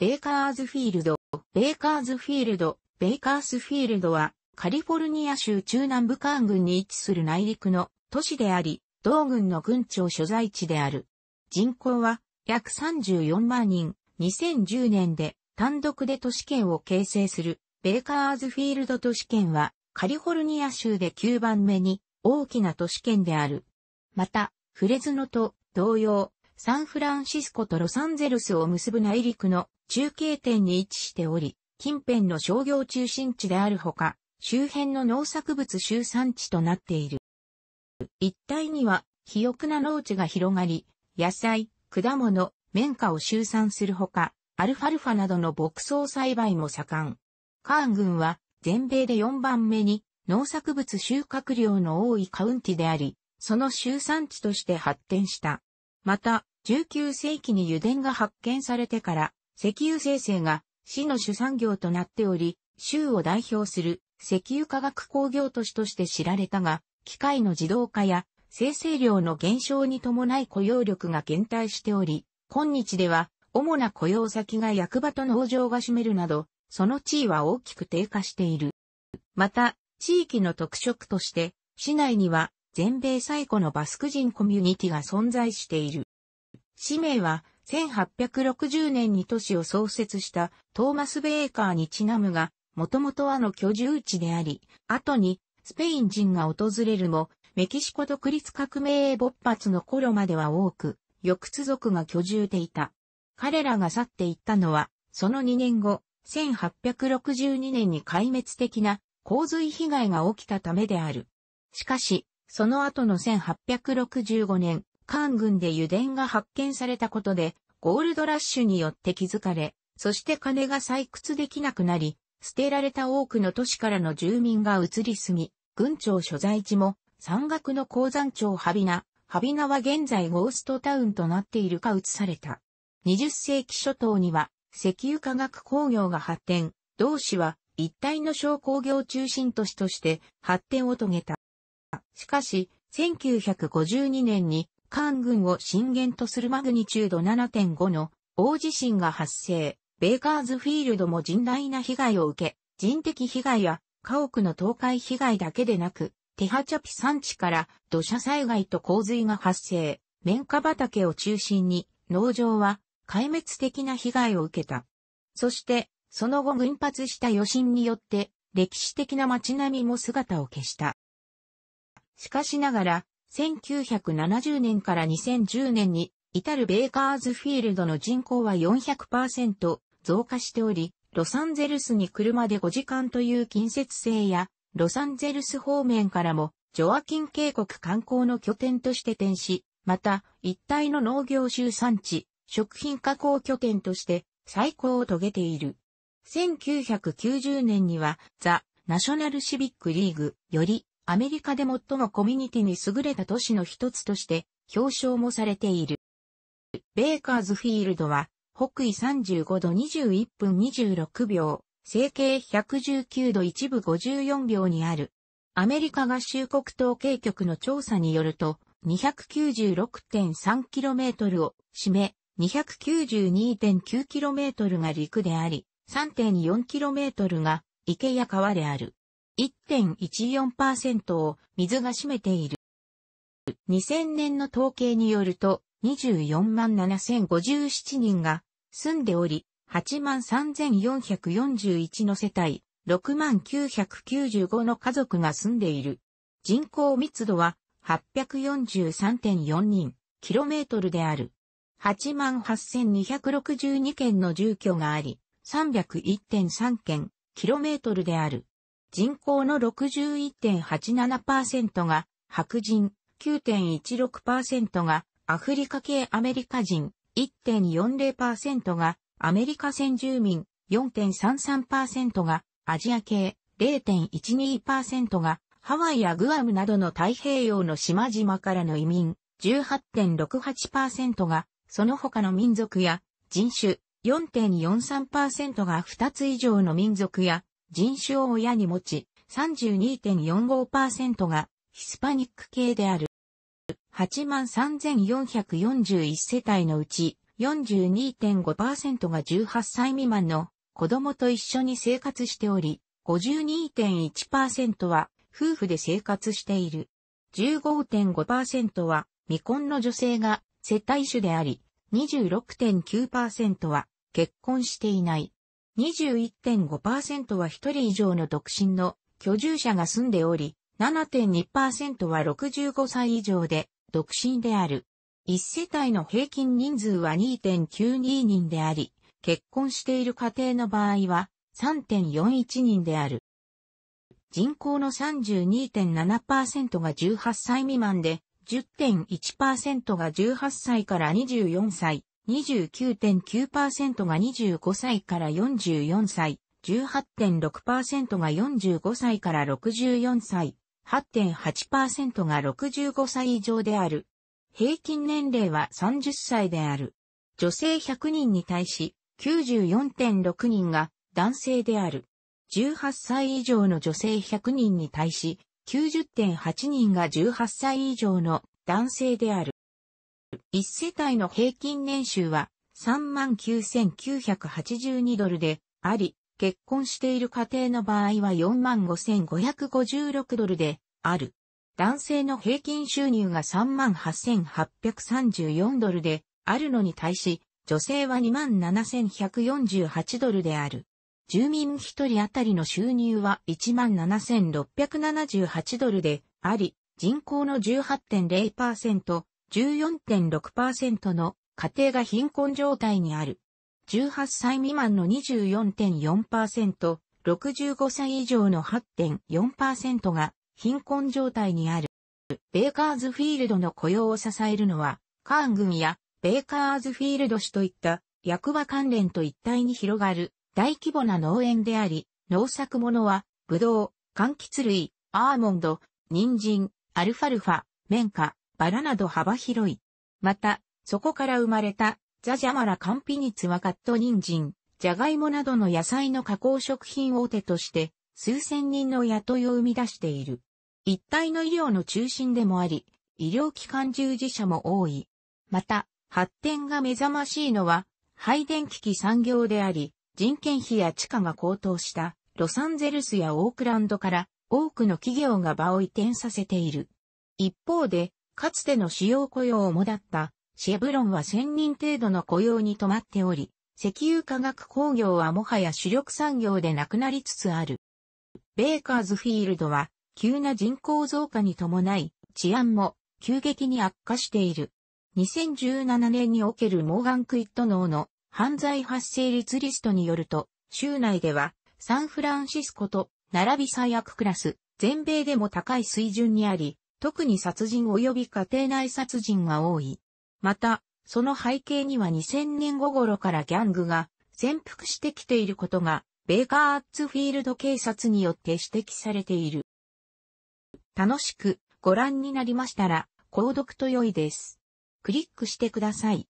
ベイカーズフィールド、ベイカーズフィールド、ベイカースフィールドは、カリフォルニア州中南部カーン郡に位置する内陸の都市であり、同郡の郡庁所在地である。人口は約34万人、2010年で単独で都市圏を形成するベイカーズフィールド都市圏はカリフォルニア州で9番目に大きな都市圏である。また、フレズノと同様、サンフランシスコとロサンゼルスを結ぶ内陸の中継点に位置しており、近辺の商業中心地であるほか、周辺の農作物集産地となっている。一帯には、肥沃な農地が広がり、野菜、果物、綿花を集産するほか、アルファルファなどの牧草栽培も盛ん。カーン郡は全米で4番目に農作物収穫量の多いカウンティであり、その集産地として発展した。また、19世紀に油田が発見されてから、石油生成が市の主産業となっており、州を代表する石油化学工業都市として知られたが、機械の自動化や生成量の減少に伴い雇用力が減退しており、今日では主な雇用先が役場と農場が占めるなど、その地位は大きく低下している。また、地域の特色として、市内には全米最古のバスク人コミュニティが存在している。氏名は1860年に都市を創設したトーマス・ベーカーにちなむが、もともとはの居住地であり、後にスペイン人が訪れるも、メキシコ独立革命勃発の頃までは多く、翌都族が居住でいた。彼らが去っていったのは、その2年後、1862年に壊滅的な洪水被害が起きたためである。しかし、その後の1865年、韓軍で油田が発見されたことで、ゴールドラッシュによって築かれ、そして金が採掘できなくなり、捨てられた多くの都市からの住民が移り住み、軍庁所在地も山岳の鉱山町ハビナ、ハビナは現在ゴーストタウンとなっているか移された。20世紀初頭には石油化学工業が発展、同市は一体の商工業中心都市として発展を遂げた。しかし、1952年に韓軍を震源とするマグニチュード7.5の大地震が発生、ベーカーズフィールドも甚大な被害を受け、人的被害や家屋の倒壊被害だけでなく、テハチャピ山地から土砂災害と洪水が発生、綿花畑を中心に農場は壊滅的な被害を受けた。そして、その後群発した余震によって歴史的な街並みも姿を消した。しかしながら、1970年から2010年に至るベイカーズフィールドの人口は400%増加しており、ロサンゼルスに車で5時間という近接性や、ロサンゼルス方面からも、ジョアキン渓谷観光の拠点として転し、また、一帯の農業集産地、食品加工拠点として最高を遂げている。1990年には、ザ・ナショナルシビックリーグより、アメリカで最もコミュニティに優れた都市の一つとして表彰もされている。ベーカーズフィールドは北緯35度21分26秒、整形119度1部54秒にある。アメリカ合衆国統計局の調査によると、296.3km を占め、292.9km が陸であり、3.4km が池や川である。1.14%を水が占めている。2000年の統計によると、24万7057人が住んでおり、8万3441の世帯、6万995の家族が住んでいる。人口密度は843.4人、キロメートルである。8万8262件の住居があり、301.3件、キロメートルである。人口の61.87%が白人、9.16%がアフリカ系アメリカ人、1.40%がアメリカ先住民、4.33%がアジア系、0.12%がハワイやグアムなどの太平洋の島々からの移民、18.68%がその他の民族や人種、4.43%が2つ以上の民族や人種を親に持ち、32.45%がヒスパニック系である。83,441世帯のうち42.5%が18歳未満の子供と一緒に生活しており、52.1%は夫婦で生活している。15.5%は未婚の女性が世帯主であり、26.9%は結婚していない。21.5%は1人以上の独身の居住者が住んでおり、7.2%は65歳以上で独身である。1世帯の平均人数は2.92人であり、結婚している家庭の場合は3.41人である。人口の32.7%が18歳未満で、10.1%が18歳から24歳、29.9%が25歳から44歳、18.6%が45歳から64歳、8.8%が65歳以上である。平均年齢は30歳である。女性100人に対し94.6人が男性である。18歳以上の女性100人に対し90.8人が18歳以上の男性である。1世帯の平均年収は39,982ドルであり、結婚している家庭の場合は45,556ドルである。男性の平均収入が38,834ドルであるのに対し、女性は27,148ドルである。住民一人当たりの収入は17,678ドルであり、人口の18.0%、14.6%の家庭が貧困状態にある。18歳未満の24.4%、65歳以上の8.4%が貧困状態にある。ベーカーズフィールドの雇用を支えるのは、カーン軍やベーカーズフィールド市といった役場関連と一体に広がる大規模な農園であり、農作物は、ブドウ、柑橘類、アーモンド、人参、アルファルファ、綿花、バラなど幅広い。また、そこから生まれた、ザジャマラカンピニツはカット人参、ジャガイモなどの野菜の加工食品大手として、数千人の雇いを生み出している。一体の医療の中心でもあり、医療機関従事者も多い。また、発展が目覚ましいのは、配電機器産業であり、人件費や地価が高騰したロサンゼルスやオークランドから多くの企業が場を移転させている。一方で、かつての主要雇用を主だったシェブロンは1000人程度の雇用に止まっており、石油化学工業はもはや主力産業でなくなりつつある。ベーカーズフィールドは急な人口増加に伴い治安も急激に悪化している。2017年におけるモーガン・クイット脳の犯罪発生率リストによると、州内ではサンフランシスコと並び最悪クラス、全米でも高い水準にあり、特に殺人及び家庭内殺人が多い。また、その背景には2000年後頃からギャングが潜伏してきていることが、ベーカー・アッツフィールド警察によって指摘されている。楽しくご覧になりましたら、購読と良いです。クリックしてください。